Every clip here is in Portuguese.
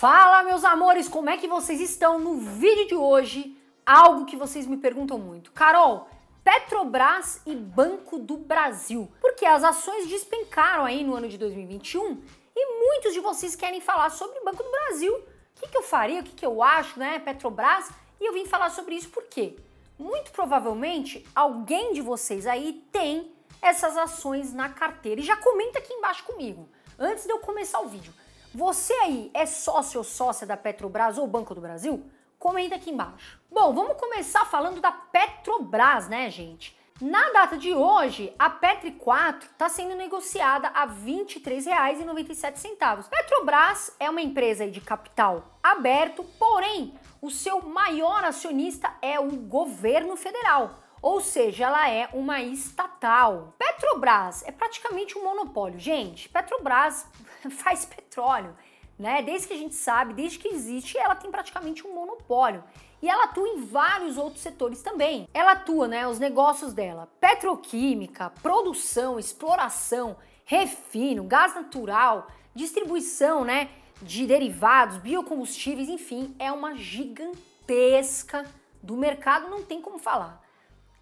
Fala, meus amores, como é que vocês estão? No vídeo de hoje, algo que vocês me perguntam muito. Carol, Petrobras e Banco do Brasil, porque as ações despencaram aí no ano de 2021 e muitos de vocês querem falar sobre Banco do Brasil. O que, que eu faria, o que, que eu acho, né? Petrobras, e eu vim falar sobre isso por quê? Muito provavelmente alguém de vocês aí tem essas ações na carteira. E já comenta aqui embaixo comigo, antes de eu começar o vídeo. Você aí é sócio ou sócia da Petrobras ou Banco do Brasil? Comenta aqui embaixo. Bom, vamos começar falando da Petrobras, né, gente? Na data de hoje, a Petri 4 está sendo negociada a R$ 23,97. Petrobras é uma empresa de capital aberto, porém, o seu maior acionista é o governo federal. Ou seja, ela é uma estatal. Petrobras é praticamente um monopólio. Gente, Petrobras faz petróleo, né? Desde que a gente sabe, desde que existe, ela tem praticamente um monopólio. E ela atua em vários outros setores também. Ela atua, né, os negócios dela: petroquímica, produção, exploração, refino, gás natural, distribuição, né, de derivados, biocombustíveis, enfim, é uma gigantesca do mercado, não tem como falar.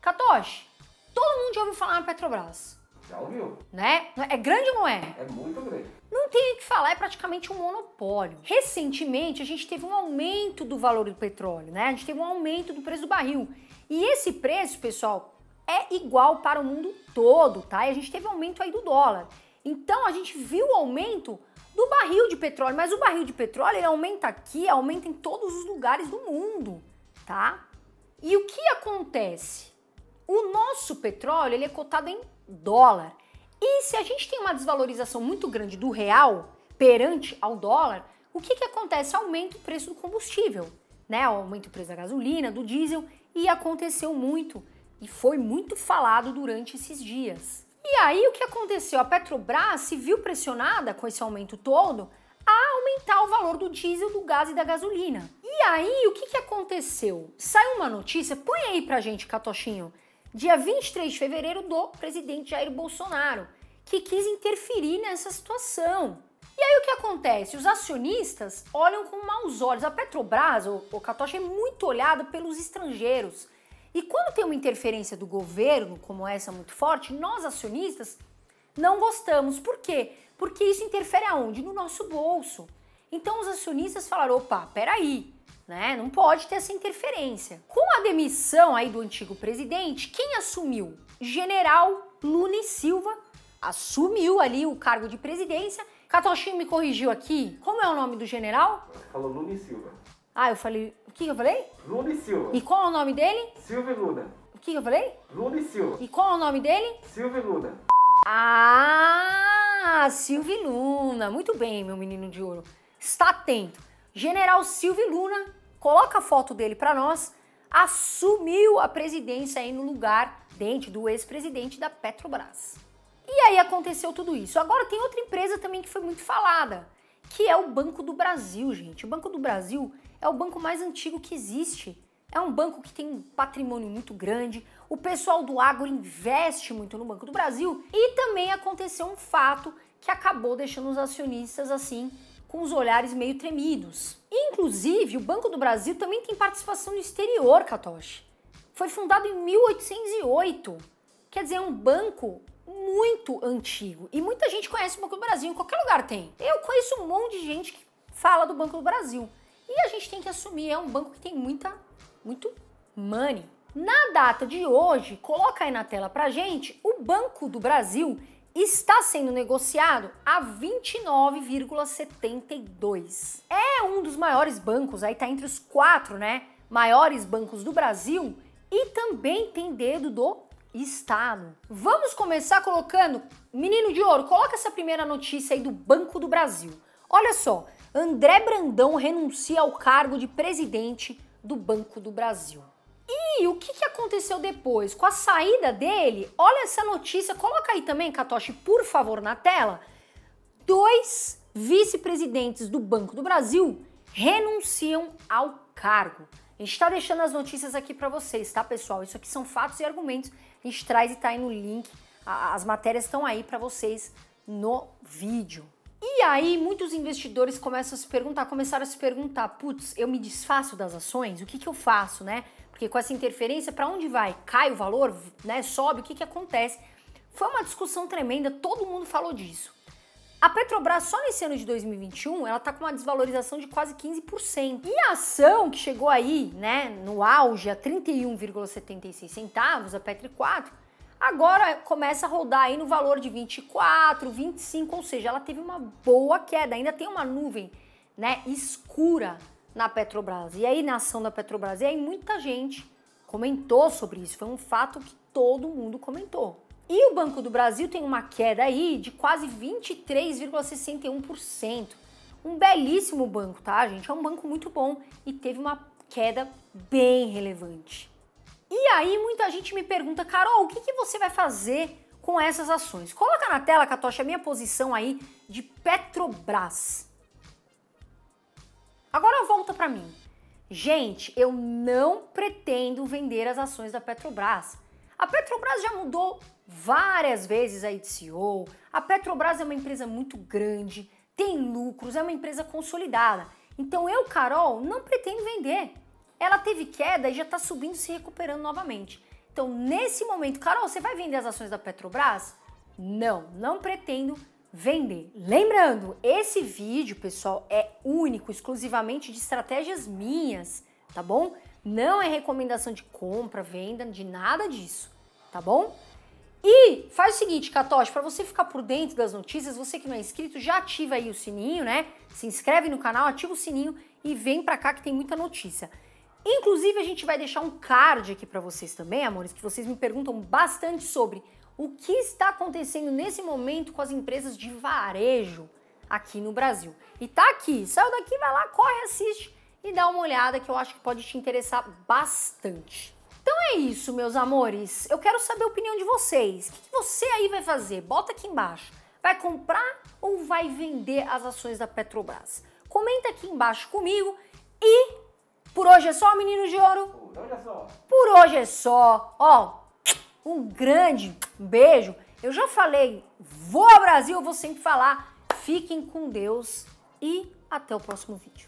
Katoshi, todo mundo já ouviu falar na Petrobras. Já ouviu. Né? É grande ou não é? É muito grande. Não tem o que falar, é praticamente um monopólio. Recentemente, a gente teve um aumento do valor do petróleo, né? A gente teve um aumento do preço do barril. E esse preço, pessoal, é igual para o mundo todo, tá? E a gente teve aumento aí do dólar. Então, a gente viu o aumento do barril de petróleo, mas o barril de petróleo ele aumenta aqui, aumenta em todos os lugares do mundo, tá? E o que acontece? O nosso petróleo ele é cotado em dólar. E se a gente tem uma desvalorização muito grande do real perante ao dólar, o que, que acontece? Aumenta o preço do combustível, né? Aumenta o preço da gasolina, do diesel, e aconteceu muito, e foi muito falado durante esses dias. E aí o que aconteceu? A Petrobras se viu pressionada com esse aumento todo a aumentar o valor do diesel, do gás e da gasolina. E aí o que, que aconteceu? Saiu uma notícia, põe aí pra gente, Catochinho, dia 23 de fevereiro, do presidente Jair Bolsonaro, que quis interferir nessa situação. E aí o que acontece? Os acionistas olham com maus olhos. A Petrobras, o, o Catoche, é muito olhado pelos estrangeiros. E quando tem uma interferência do governo, como essa muito forte, nós acionistas não gostamos. Por quê? Porque isso interfere aonde? No nosso bolso. Então os acionistas falaram: opa, peraí, né? Não pode ter essa interferência. Com a demissão aí do antigo presidente, quem assumiu? General e Silva assumiu ali o cargo de presidência. Catoshin me corrigiu aqui. Como é o nome do general? Falou e Silva. Ah, eu falei. O que eu falei? e Silva. E qual é o nome dele? e Luna. O que eu falei? e Silva. E qual é o nome dele? e Luna. Ah, e Luna. Muito bem, meu menino de ouro. Está atento. General e Luna coloca a foto dele para nós, assumiu a presidência aí no lugar dente do ex-presidente da Petrobras. E aí aconteceu tudo isso. Agora tem outra empresa também que foi muito falada, que é o Banco do Brasil, gente. O Banco do Brasil é o banco mais antigo que existe. É um banco que tem um patrimônio muito grande. O pessoal do agro investe muito no Banco do Brasil e também aconteceu um fato que acabou deixando os acionistas assim com os olhares meio tremidos. Inclusive, o Banco do Brasil também tem participação no exterior, Katoshi. Foi fundado em 1808. Quer dizer, é um banco muito antigo. E muita gente conhece o Banco do Brasil, em qualquer lugar tem. Eu conheço um monte de gente que fala do Banco do Brasil. E a gente tem que assumir, é um banco que tem muita, muito money. Na data de hoje, coloca aí na tela pra gente, o Banco do Brasil está sendo negociado a 29,72. É um dos maiores bancos, aí tá entre os quatro, né? Maiores bancos do Brasil e também tem dedo do Estado. Vamos começar colocando, menino de ouro, coloca essa primeira notícia aí do Banco do Brasil. Olha só, André Brandão renuncia ao cargo de presidente do Banco do Brasil. E o que, que aconteceu depois? Com a saída dele, olha essa notícia, coloca aí também, Katoshi, por favor, na tela. Dois vice-presidentes do Banco do Brasil renunciam ao cargo. A gente está deixando as notícias aqui para vocês, tá, pessoal? Isso aqui são fatos e argumentos. A gente traz e tá aí no link. As matérias estão aí para vocês no vídeo. E aí, muitos investidores começam a se perguntar, começaram a se perguntar, putz, eu me desfaço das ações? O que, que eu faço, né? Porque com essa interferência, para onde vai? Cai o valor, né? Sobe, o que, que acontece? Foi uma discussão tremenda, todo mundo falou disso. A Petrobras, só nesse ano de 2021, ela tá com uma desvalorização de quase 15%. E a ação, que chegou aí, né, no auge a 31,76 centavos, a Petri 4, agora começa a rodar aí no valor de 24, 25, ou seja, ela teve uma boa queda. Ainda tem uma nuvem, né, escura na Petrobras e aí na ação da Petrobras. E aí muita gente comentou sobre isso, foi um fato que todo mundo comentou. E o Banco do Brasil tem uma queda aí de quase 23,61%. Um belíssimo banco, tá, gente? É um banco muito bom e teve uma queda bem relevante. E aí muita gente me pergunta, Carol, o que, que você vai fazer com essas ações? Coloca na tela, Catocha, a minha posição aí de Petrobras. Agora volta para mim. Gente, eu não pretendo vender as ações da Petrobras. A Petrobras já mudou várias vezes a CEO. A Petrobras é uma empresa muito grande, tem lucros, é uma empresa consolidada. Então eu, Carol, não pretendo vender. Ela teve queda e já está subindo, se recuperando novamente. Então, nesse momento, Carol, você vai vender as ações da Petrobras? Não, não pretendo vender. Lembrando, esse vídeo, pessoal, é único, exclusivamente de estratégias minhas, tá bom? Não é recomendação de compra, venda, de nada disso, tá bom? E faz o seguinte, Catoche, para você ficar por dentro das notícias, você que não é inscrito, já ativa aí o sininho, né? Se inscreve no canal, ativa o sininho e vem para cá que tem muita notícia. Inclusive, a gente vai deixar um card aqui para vocês também, amores, que vocês me perguntam bastante sobre o que está acontecendo nesse momento com as empresas de varejo aqui no Brasil. E tá aqui, saiu daqui, vai lá, corre, assiste e dá uma olhada que eu acho que pode te interessar bastante. Então é isso, meus amores. Eu quero saber a opinião de vocês. O que você aí vai fazer? Bota aqui embaixo. Vai comprar ou vai vender as ações da Petrobras? Comenta aqui embaixo comigo e por hoje é só, menino de ouro. Por hoje é só. Por hoje é só. Ó, um grande beijo. Eu já falei, vou ao Brasil, eu vou sempre falar. Fiquem com Deus e até o próximo vídeo.